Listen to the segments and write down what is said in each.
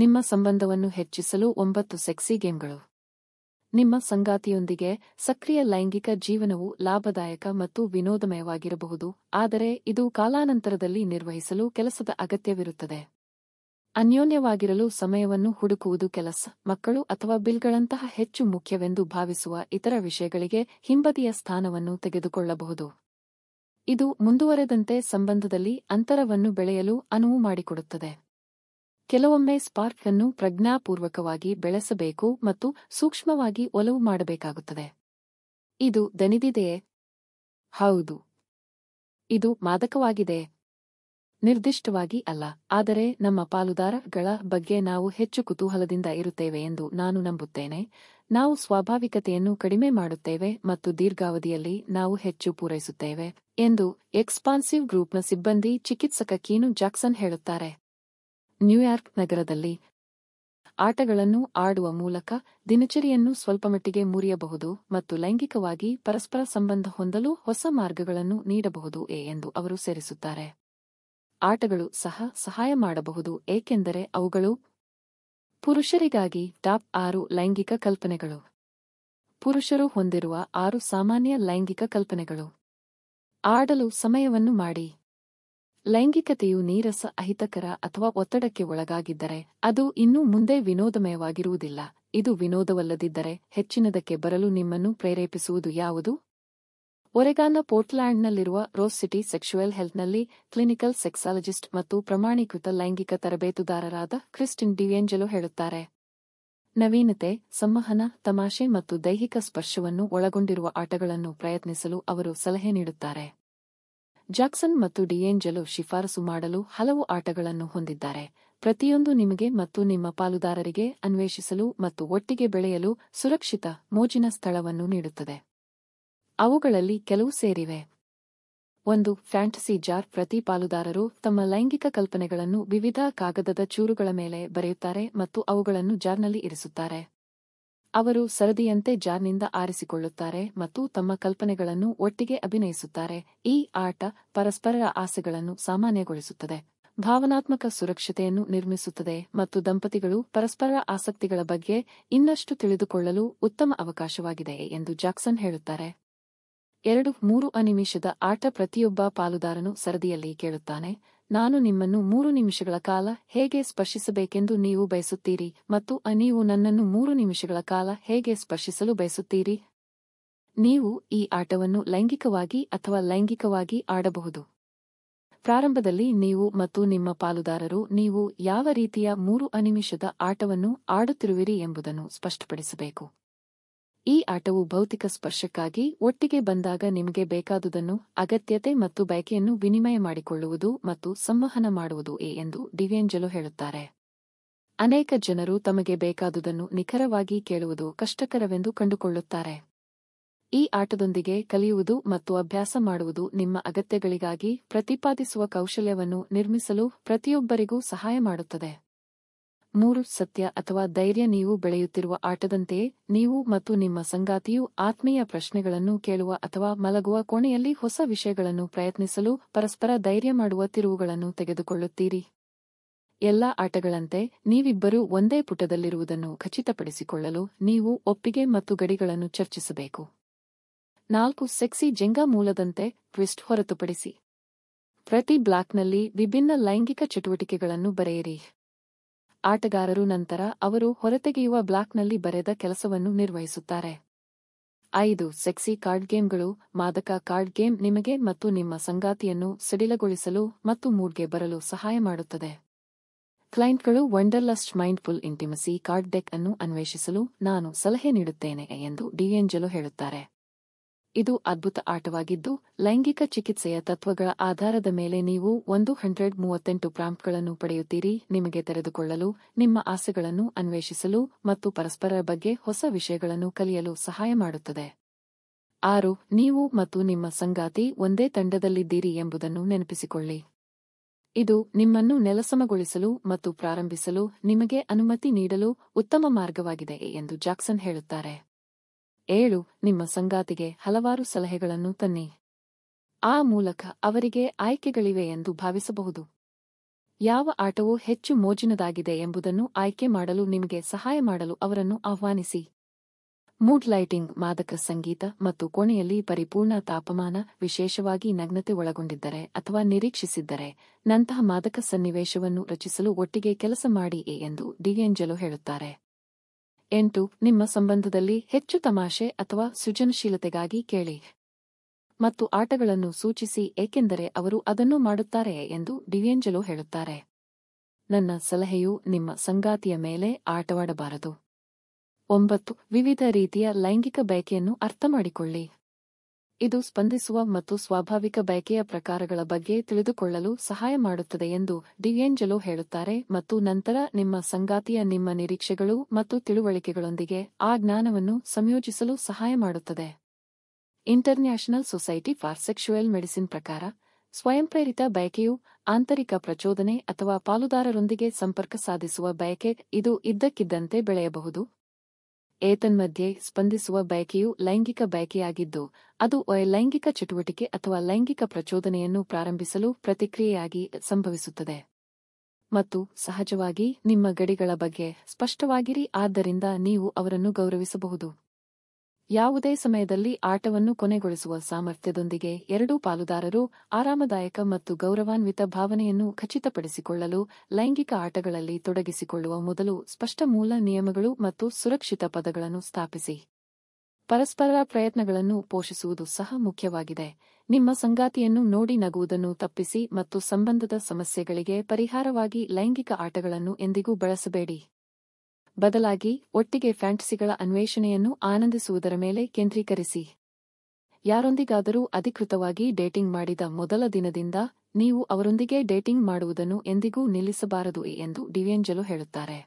ನಿಮ್ಮ ಸಂಬಂಧವನ್ನು ಹೆಚ್ಚಿಸಲು ಒಂಬತ್ತು ಸೆಕ್ಸಿ ಗೇಮ್ಗಳು ನಿಮ್ಮ ಸಂಗಾತಿಯೊಂದಿಗೆ ಸಕ್ರಿಯ ಲೈಂಗಿಕ ಜೀವನವು ಲಾಭದಾಯಕ ಮತ್ತು ವಿನೋದಮಯವಾಗಿರಬಹುದು ಆದರೆ ಇದು ಕಾಲಾನಂತರದಲ್ಲಿ ನಿರ್ವಹಿಸಲು ಕೆಲಸದ ಅಗತ್ಯವಿರುತ್ತದೆ ಅನ್ಯೋನ್ಯವಾಗಿರಲು ಸಮಯವನ್ನು ಹುಡುಕುವುದು ಕೆಲಸ ಮಕ್ಕಳು ಅಥವಾ ಬಿಲ್ಗಳಂತಹ ಹೆಚ್ಚು ಮುಖ್ಯವೆಂದು ಭಾವಿಸುವ ಇತರ ವಿಷಯಗಳಿಗೆ ಹಿಂಬದಿಯ ಸ್ಥಾನವನ್ನು ತೆಗೆದುಕೊಳ್ಳಬಹುದು ಇದು ಮುಂದುವರೆದಂತೆ ಸಂಬಂಧದಲ್ಲಿ ಅಂತರವನ್ನು ಬೆಳೆಯಲು ಅನುವು ಮಾಡಿಕೊಡುತ್ತದೆ ಕೆಲವೊಮ್ಮೆ ಸ್ಪಾರ್ಕ್ ಅನ್ನು ಪ್ರಜ್ಞಾಪೂರ್ವಕವಾಗಿ ಬೆಳೆಸಬೇಕು ಮತ್ತು ಸೂಕ್ಷ್ಮವಾಗಿ ಒಲವು ಮಾಡಬೇಕಾಗುತ್ತದೆ ಇದು ದನಿದಿದೆಯೇ ಹೌದು ಇದು ಮಾದಕವಾಗಿದೆ ನಿರ್ದಿಷ್ಟವಾಗಿ ಅಲ್ಲ ಆದರೆ ನಮ್ಮ ಪಾಲುದಾರಗಳ ಬಗ್ಗೆ ನಾವು ಹೆಚ್ಚು ಕುತೂಹಲದಿಂದ ಇರುತ್ತೇವೆ ಎಂದು ನಾನು ನಂಬುತ್ತೇನೆ ನಾವು ಸ್ವಾಭಾವಿಕತೆಯನ್ನು ಕಡಿಮೆ ಮಾಡುತ್ತೇವೆ ಮತ್ತು ದೀರ್ಘಾವಧಿಯಲ್ಲಿ ನಾವು ಹೆಚ್ಚು ಪೂರೈಸುತ್ತೇವೆ ಎಂದು ಎಕ್ಸ್ಪಾನ್ಸಿವ್ ಗ್ರೂಪ್ನ ಸಿಬ್ಬಂದಿ ಚಿಕಿತ್ಸಕ ಕೀನು ಜಾಕ್ಸನ್ ಹೇಳುತ್ತಾರೆ ನ್ಯೂಯಾರ್ಕ್ ನಗರದಲ್ಲಿ ಆಟಗಳನ್ನು ಆಡುವ ಮೂಲಕ ದಿನಚರಿಯನ್ನು ಸ್ವಲ್ಪಮಟ್ಟಿಗೆ ಮುರಿಯಬಹುದು ಮತ್ತು ಲೈಂಗಿಕವಾಗಿ ಪರಸ್ಪರ ಸಂಬಂಧ ಹೊಂದಲು ಹೊಸ ಮಾರ್ಗಗಳನ್ನು ನೀಡಬಹುದು ಎ ಎಂದು ಅವರು ಸೇರಿಸುತ್ತಾರೆ ಆಟಗಳು ಸಹ ಸಹಾಯ ಮಾಡಬಹುದು ಏಕೆಂದರೆ ಅವುಗಳು ಪುರುಷರಿಗಾಗಿ ಟಾಪ್ ಆರು ಲೈಂಗಿಕ ಕಲ್ಪನೆಗಳು ಪುರುಷರು ಹೊಂದಿರುವ ಆರು ಸಾಮಾನ್ಯ ಲೈಂಗಿಕ ಕಲ್ಪನೆಗಳು ಆಡಲು ಸಮಯವನ್ನು ಮಾಡಿ ಲೈಂಗಿಕತೆಯು ನೀರಸ ಅಹಿತಕರ ಅಥವಾ ಒತ್ತಡಕ್ಕೆ ಒಳಗಾಗಿದ್ದರೆ ಅದು ಇನ್ನೂ ಮುಂದೆ ವಿನೋದಮಯವಾಗಿರುವುದಿಲ್ಲ ಇದು ವಿನೋದವಲ್ಲದಿದ್ದರೆ ಹೆಚ್ಚಿನದಕ್ಕೆ ಬರಲು ನಿಮ್ಮನ್ನು ಪ್ರೇರೇಪಿಸುವುದು ಯಾವುದು ಒರೆಗಾನ ಪೋರ್ಟ್ಲ್ಯಾಂಡ್ನಲ್ಲಿರುವ ರೋಸ್ ಸಿಟಿ ಸೆಕ್ಸುಯಲ್ ಹೆಲ್ತ್ನಲ್ಲಿ ಕ್ಲಿನಿಕಲ್ ಸೆಕ್ಸಾಲಜಿಸ್ಟ್ ಮತ್ತು ಪ್ರಮಾಣೀಕೃತ ಲೈಂಗಿಕ ತರಬೇತುದಾರರಾದ ಕ್ರಿಸ್ಟಿನ್ ಡಿಯೆಂಜೆಲೋ ಹೇಳುತ್ತಾರೆ ನವೀನತೆ ಸಂವಹನ ತಮಾಷೆ ಮತ್ತು ದೈಹಿಕ ಸ್ಪರ್ಶವನ್ನು ಒಳಗೊಂಡಿರುವ ಆಟಗಳನ್ನು ಪ್ರಯತ್ನಿಸಲು ಅವರು ಸಲಹೆ ನೀಡುತ್ತಾರೆ ಜಾಕ್ಸನ್ ಮತ್ತು ಡಿಯೇಂಜಲು ಶಿಫಾರಸು ಮಾಡಲು ಹಲವು ಆಟಗಳನ್ನು ಹೊಂದಿದ್ದಾರೆ ಪ್ರತಿಯೊಂದು ನಿಮಗೆ ಮತ್ತು ನಿಮ್ಮ ಪಾಲುದಾರರಿಗೆ ಅನ್ವೇಷಿಸಲು ಮತ್ತು ಒಟ್ಟಿಗೆ ಬೆಳೆಯಲು ಸುರಕ್ಷಿತ ಮೋಜಿನ ಸ್ಥಳವನ್ನು ನೀಡುತ್ತದೆ ಅವುಗಳಲ್ಲಿ ಕೆಲವು ಸೇರಿವೆ ಒಂದು ಫ್ಯಾಂಟಸಿ ಜಾರ್ ಪ್ರತಿ ಪಾಲುದಾರರು ತಮ್ಮ ಲೈಂಗಿಕ ಕಲ್ಪನೆಗಳನ್ನು ವಿವಿಧ ಕಾಗದದ ಚೂರುಗಳ ಮೇಲೆ ಬರೆಯುತ್ತಾರೆ ಮತ್ತು ಅವುಗಳನ್ನು ಜಾರ್ನಲ್ಲಿ ಇರಿಸುತ್ತಾರೆ ಅವರು ಸರದಿಯಂತೆ ಜಾರ್ನಿಂದ ಆರಿಸಿಕೊಳ್ಳುತ್ತಾರೆ ಮತ್ತು ತಮ್ಮ ಕಲ್ಪನೆಗಳನ್ನು ಒಟ್ಟಿಗೆ ಅಭಿನಯಿಸುತ್ತಾರೆ ಈ ಆಟ ಪರಸ್ಪರರ ಆಸೆಗಳನ್ನು ಸಾಮಾನ್ಯಗೊಳಿಸುತ್ತದೆ ಭಾವನಾತ್ಮಕ ಸುರಕ್ಷತೆಯನ್ನು ನಿರ್ಮಿಸುತ್ತದೆ ಮತ್ತು ದಂಪತಿಗಳು ಪರಸ್ಪರ ಆಸಕ್ತಿಗಳ ಬಗ್ಗೆ ಇನ್ನಷ್ಟು ತಿಳಿದುಕೊಳ್ಳಲು ಉತ್ತಮ ಅವಕಾಶವಾಗಿದೆ ಎಂದು ಜಾಕ್ಸನ್ ಹೇಳುತ್ತಾರೆ ಎರಡು ಮೂರು ಅನಿಮಿಷದ ಆಟ ಪ್ರತಿಯೊಬ್ಬ ಪಾಲುದಾರನು ಸರದಿಯಲ್ಲಿ ಕೇಳುತ್ತಾನೆ ನಾನು ನಿಮ್ಮನ್ನು ಮೂರು ನಿಮಿಷಗಳ ಕಾಲ ಹೇಗೆ ಸ್ಪರ್ಶಿಸಬೇಕೆಂದು ನೀವು ಬಯಸುತ್ತೀರಿ ಮತ್ತು ನೀವು ನನ್ನನ್ನು ಮೂರು ನಿಮಿಷಗಳ ಕಾಲ ಹೇಗೆ ಸ್ಪರ್ಶಿಸಲು ಬಯಸುತ್ತೀರಿ ನೀವು ಈ ಆಟವನ್ನು ಲೈಂಗಿಕವಾಗಿ ಅಥವಾ ಲೈಂಗಿಕವಾಗಿ ಆಡಬಹುದು ಪ್ರಾರಂಭದಲ್ಲಿ ನೀವು ಮತ್ತು ನಿಮ್ಮ ಪಾಲುದಾರರು ನೀವು ಯಾವ ರೀತಿಯ ಮೂರು ಅನಿಮಿಷದ ಆಟವನ್ನು ಆಡುತ್ತಿರುವಿರಿ ಎಂಬುದನ್ನು ಸ್ಪಷ್ಟಪಡಿಸಬೇಕು ಈ ಆಟವು ಭೌತಿಕ ಸ್ಪರ್ಶಕ್ಕಾಗಿ ಒಟ್ಟಿಗೆ ಬಂದಾಗ ನಿಮಗೆ ಬೇಕಾದುದನ್ನು ಅಗತ್ಯತೆ ಮತ್ತು ಬಯಕೆಯನ್ನು ವಿನಿಮಯ ಮಾಡಿಕೊಳ್ಳುವುದು ಮತ್ತು ಸಂವಹನ ಮಾಡುವುದು ಎ ಎಂದು ಡಿವಿಯಂಜಲು ಹೇಳುತ್ತಾರೆ ಅನೇಕ ಜನರು ತಮಗೆ ಬೇಕಾದುದನ್ನು ನಿಖರವಾಗಿ ಕೇಳುವುದು ಕಷ್ಟಕರವೆಂದು ಕಂಡುಕೊಳ್ಳುತ್ತಾರೆ ಈ ಆಟದೊಂದಿಗೆ ಕಲಿಯುವುದು ಮತ್ತು ಅಭ್ಯಾಸ ಮಾಡುವುದು ನಿಮ್ಮ ಅಗತ್ಯಗಳಿಗಾಗಿ ಪ್ರತಿಪಾದಿಸುವ ಕೌಶಲ್ಯವನ್ನು ನಿರ್ಮಿಸಲು ಪ್ರತಿಯೊಬ್ಬರಿಗೂ ಸಹಾಯ ಮಾಡುತ್ತದೆ ಮೂರು ಸತ್ಯ ಅಥವಾ ಧೈರ್ಯ ನೀವು ಬೆಳೆಯುತ್ತಿರುವ ಆಟದಂತೆಯೇ ನೀವು ಮತ್ತು ನಿಮ್ಮ ಸಂಗಾತಿಯು ಆತ್ಮೀಯ ಪ್ರಶ್ನೆಗಳನ್ನು ಕೇಳುವ ಅಥವಾ ಮಲಗುವ ಕೋಣೆಯಲ್ಲಿ ಹೊಸ ವಿಷಯಗಳನ್ನು ಪ್ರಯತ್ನಿಸಲು ಪರಸ್ಪರ ಧೈರ್ಯ ಮಾಡುವ ತಿರುವುಗಳನ್ನು ತೆಗೆದುಕೊಳ್ಳುತ್ತೀರಿ ಎಲ್ಲ ಆಟಗಳಂತೆ ನೀವಿಬ್ಬರೂ ಒಂದೇ ಪುಟದಲ್ಲಿರುವುದನ್ನು ಖಚಿತಪಡಿಸಿಕೊಳ್ಳಲು ನೀವು ಒಪ್ಪಿಗೆ ಮತ್ತು ಗಡಿಗಳನ್ನು ಚರ್ಚಿಸಬೇಕು ನಾಲ್ಕು ಸೆಕ್ಸಿ ಜೆಂಗಾ ಮೂಲದಂತೆ ಟ್ವಿಸ್ಟ್ ಹೊರತುಪಡಿಸಿ ಪ್ರತಿ ಬ್ಲಾಕ್ನಲ್ಲಿ ವಿಭಿನ್ನ ಲೈಂಗಿಕ ಚಟುವಟಿಕೆಗಳನ್ನು ಬರೆಯಿರಿ ಆಟಗಾರರು ನಂತರ ಅವರು ಹೊರತೆಗೆಯುವ ಬ್ಲಾಕ್ನಲ್ಲಿ ಬರೆದ ಕೆಲಸವನ್ನು ನಿರ್ವಹಿಸುತ್ತಾರೆ ಐದು ಸೆಕ್ಸಿ ಕಾರ್ಡ್ ಗೇಮ್ಗಳು ಮಾದಕ ಕಾರ್ಡ್ ಗೇಮ್ ನಿಮಗೆ ಮತ್ತು ನಿಮ್ಮ ಸಂಗಾತಿಯನ್ನು ಸಡಿಲಗೊಳಿಸಲು ಮತ್ತು ಮೂಡ್ಗೆ ಬರಲು ಸಹಾಯ ಮಾಡುತ್ತದೆ ಕ್ಲೈಂಟ್ಗಳು wanderlust mindful intimacy card deck ಅನ್ನು ಅನ್ವೇಷಿಸಲು ನಾನು ಸಲಹೆ ನೀಡುತ್ತೇನೆ ಎಂದು ಡಿಎಂಜಲು ಹೇಳುತ್ತಾರೆ ಇದು ಅದ್ಭುತ ಆಟವಾಗಿದ್ದು ಲೈಂಗಿಕ ಚಿಕಿತ್ಸೆಯ ತತ್ವಗಳ ಆಧಾರದ ಮೇಲೆ ನೀವು ಒಂದು ಹಂಡ್ರೆಡ್ ಮೂವತ್ತೆಂಟು ಪ್ರಾಂಪ್ಗಳನ್ನು ಪಡೆಯುತ್ತೀರಿ ನಿಮಗೆ ತೆರೆದುಕೊಳ್ಳಲು ನಿಮ್ಮ ಆಸೆಗಳನ್ನು ಅನ್ವೇಷಿಸಲು ಮತ್ತು ಪರಸ್ಪರ ಬಗ್ಗೆ ಹೊಸ ವಿಷಯಗಳನ್ನು ಕಲಿಯಲು ಸಹಾಯ ಮಾಡುತ್ತದೆ ಆರು ನೀವು ಮತ್ತು ನಿಮ್ಮ ಸಂಗಾತಿ ಒಂದೇ ತಂಡದಲ್ಲಿದ್ದೀರಿ ಎಂಬುದನ್ನು ನೆನಪಿಸಿಕೊಳ್ಳಿ ಇದು ನಿಮ್ಮನ್ನು ನೆಲಸಮಗೊಳಿಸಲು ಮತ್ತು ಪ್ರಾರಂಭಿಸಲು ನಿಮಗೆ ಅನುಮತಿ ನೀಡಲು ಉತ್ತಮ ಮಾರ್ಗವಾಗಿದೆ ಎಂದು ಜಾಕ್ಸನ್ ಹೇಳುತ್ತಾರೆ ಏಳು ನಿಮ್ಮ ಸಂಗಾತಿಗೆ ಹಲವಾರು ಸಲಹೆಗಳನ್ನು ತನ್ನಿ ಆ ಮೂಲಕ ಅವರಿಗೆ ಆಯ್ಕೆಗಳಿವೆ ಎಂದು ಭಾವಿಸಬಹುದು ಯಾವ ಆಟವು ಹೆಚ್ಚು ಮೋಜಿನದಾಗಿದೆ ಎಂಬುದನ್ನು ಆಯ್ಕೆ ಮಾಡಲು ನಿಮಗೆ ಸಹಾಯ ಮಾಡಲು ಅವರನ್ನು ಆಹ್ವಾನಿಸಿ ಮೂಡ್ ಲೈಟಿಂಗ್ ಮಾದಕ ಸಂಗೀತ ಮತ್ತು ಕೋಣೆಯಲ್ಲಿ ಪರಿಪೂರ್ಣ ತಾಪಮಾನ ವಿಶೇಷವಾಗಿ ನಗ್ನತೆ ಒಳಗೊಂಡಿದ್ದರೆ ಅಥವಾ ನಿರೀಕ್ಷಿಸಿದ್ದರೆ ನಂತಹ ಮಾದಕ ಸನ್ನಿವೇಶವನ್ನು ರಚಿಸಲು ಒಟ್ಟಿಗೆ ಕೆಲಸ ಮಾಡಿ ಎಂದು ಡಿಎಂಜಲು ಹೇಳುತ್ತಾರೆ ಎಂಟು ನಿಮ್ಮ ಸಂಬಂಧದಲ್ಲಿ ಹೆಚ್ಚು ತಮಾಷೆ ಅಥವಾ ಸೃಜನಶೀಲತೆಗಾಗಿ ಕೇಳಿ ಮತ್ತು ಆಟಗಳನ್ನು ಸೂಚಿಸಿ ಏಕೆಂದರೆ ಅವರು ಅದನ್ನು ಮಾಡುತ್ತಾರೆ ಎಂದು ಡಿವೆಂಜಲೋ ಹೇಳುತ್ತಾರೆ ನನ್ನ ಸಲಹೆಯು ನಿಮ್ಮ ಸಂಗಾತಿಯ ಮೇಲೆ ಆಟವಾಡಬಾರದು ಒಂಬತ್ತು ವಿವಿಧ ರೀತಿಯ ಲೈಂಗಿಕ ಬಯಕೆಯನ್ನು ಅರ್ಥಮಾಡಿಕೊಳ್ಳಿ ಇದು ಸ್ಪಂದಿಸುವ ಮತ್ತು ಸ್ವಾಭಾವಿಕ ಬಯಕೆಯ ಪ್ರಕಾರಗಳ ಬಗ್ಗೆ ತಿಳಿದುಕೊಳ್ಳಲು ಸಹಾಯ ಮಾಡುತ್ತದೆ ಎಂದು ಡಿಯೆಂಜಲೋ ಹೇಳುತ್ತಾರೆ ಮತ್ತು ನಂತರ ನಿಮ್ಮ ಸಂಗಾತಿಯ ನಿಮ್ಮ ನಿರೀಕ್ಷೆಗಳು ಮತ್ತು ತಿಳುವಳಿಕೆಗಳೊಂದಿಗೆ ಆ ಜ್ಞಾನವನ್ನು ಸಂಯೋಜಿಸಲು ಸಹಾಯ ಮಾಡುತ್ತದೆ international society for sexual medicine ಪ್ರಕಾರ ಸ್ವಯಂಪ್ರೇರಿತ ಬಯಕೆಯು ಆಂತರಿಕ ಪ್ರಚೋದನೆ ಅಥವಾ ಪಾಲುದಾರರೊಂದಿಗೆ ಸಂಪರ್ಕ ಸಾಧಿಸುವ ಬಯಕೆ ಇದು ಇದ್ದಕ್ಕಿದ್ದಂತೆ ಬೆಳೆಯಬಹುದು ಏತನ್ಮಧ್ಯೆ ಸ್ಪಂದಿಸುವ ಬಯಕೆಯು ಲೈಂಗಿಕ ಬಯಕೆಯಾಗಿದ್ದು ಅದು ಲೈಂಗಿಕ ಚಟುವಟಿಕೆ ಅಥವಾ ಲೈಂಗಿಕ ಪ್ರಚೋದನೆಯನ್ನು ಪ್ರಾರಂಭಿಸಲು ಪ್ರತಿಕ್ರಿಯೆಯಾಗಿ ಸಂಭವಿಸುತ್ತದೆ ಮತ್ತು ಸಹಜವಾಗಿ ನಿಮ್ಮ ಗಡಿಗಳ ಬಗ್ಗೆ ಸ್ಪಷ್ಟವಾಗಿರಿ ಆದ್ದರಿಂದ ನೀವು ಅವರನ್ನು ಗೌರವಿಸಬಹುದು ಯಾವುದೇ ಸಮಯದಲ್ಲಿ ಆಟವನ್ನು ಕೊನೆಗೊಳಿಸುವ ಸಾಮರ್ಥ್ಯದೊಂದಿಗೆ ಎರಡೂ ಪಾಲುದಾರರು ಆರಾಮದಾಯಕ ಮತ್ತು ಗೌರವಾನ್ವಿತ ಭಾವನೆಯನ್ನು ಖಚಿತಪಡಿಸಿಕೊಳ್ಳಲು ಲೈಂಗಿಕ ಆಟಗಳಲ್ಲಿ ತೊಡಗಿಸಿಕೊಳ್ಳುವ ಮೊದಲು ಸ್ಪಷ್ಟ ಮೂಲ ನಿಯಮಗಳು ಮತ್ತು ಸುರಕ್ಷಿತ ಪದಗಳನ್ನು ಸ್ಥಾಪಿಸಿ ಪರಸ್ಪರ ಪ್ರಯತ್ನಗಳನ್ನು ಪೋಷಿಸುವುದು ಸಹ ಮುಖ್ಯವಾಗಿದೆ ನಿಮ್ಮ ಸಂಗಾತಿಯನ್ನು ನೋಡಿ ನಗುವುದನ್ನು ತಪ್ಪಿಸಿ ಮತ್ತು ಸಂಬಂಧದ ಸಮಸ್ಯೆಗಳಿಗೆ ಪರಿಹಾರವಾಗಿ ಲೈಂಗಿಕ ಆಟಗಳನ್ನು ಎಂದಿಗೂ ಬಳಸಬೇಡಿ ಬದಲಾಗಿ ಒಟ್ಟಿಗೆ ಫ್ಯಾಂಟಸಿಗಳ ಅನ್ವೇಷಣೆಯನ್ನು ಆನಂದಿಸುವುದರ ಮೇಲೆ ಕೇಂದ್ರೀಕರಿಸಿ ಯಾರೊಂದಿಗಾದರೂ ಅಧಿಕೃತವಾಗಿ ಡೇಟಿಂಗ್ ಮಾಡಿದ ಮೊದಲ ದಿನದಿಂದ ನೀವು ಅವರೊಂದಿಗೆ ಡೇಟಿಂಗ್ ಮಾಡುವುದನ್ನು ಎಂದಿಗೂ ನಿಲ್ಲಿಸಬಾರದು ಎಂದು ಡಿವಿಯಂಜಲು ಹೇಳುತ್ತಾರೆ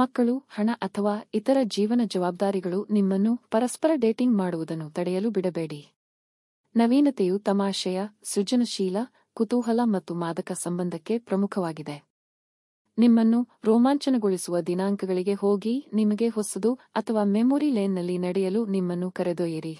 ಮಕ್ಕಳು ಹಣ ಅಥವಾ ಇತರ ಜೀವನ ಜವಾಬ್ದಾರಿಗಳು ನಿಮ್ಮನ್ನು ಪರಸ್ಪರ ಡೇಟಿಂಗ್ ಮಾಡುವುದನ್ನು ತಡೆಯಲು ಬಿಡಬೇಡಿ ನವೀನತೆಯು ತಮಾಷೆಯ ಸೃಜನಶೀಲ ಕುತೂಹಲ ಮತ್ತು ಮಾದಕ ಸಂಬಂಧಕ್ಕೆ ಪ್ರಮುಖವಾಗಿದೆ ನಿಮ್ಮನ್ನು ರೋಮಾಂಚನಗೊಳಿಸುವ ದಿನಾಂಕಗಳಿಗೆ ಹೋಗಿ ನಿಮಗೆ ಹೊಸದು ಅಥವಾ ಮೆಮೊರಿ ಲೇನ್ನಲ್ಲಿ ನಡೆಯಲು ನಿಮ್ಮನ್ನು ಕರೆದೊಯ್ಯಿರಿ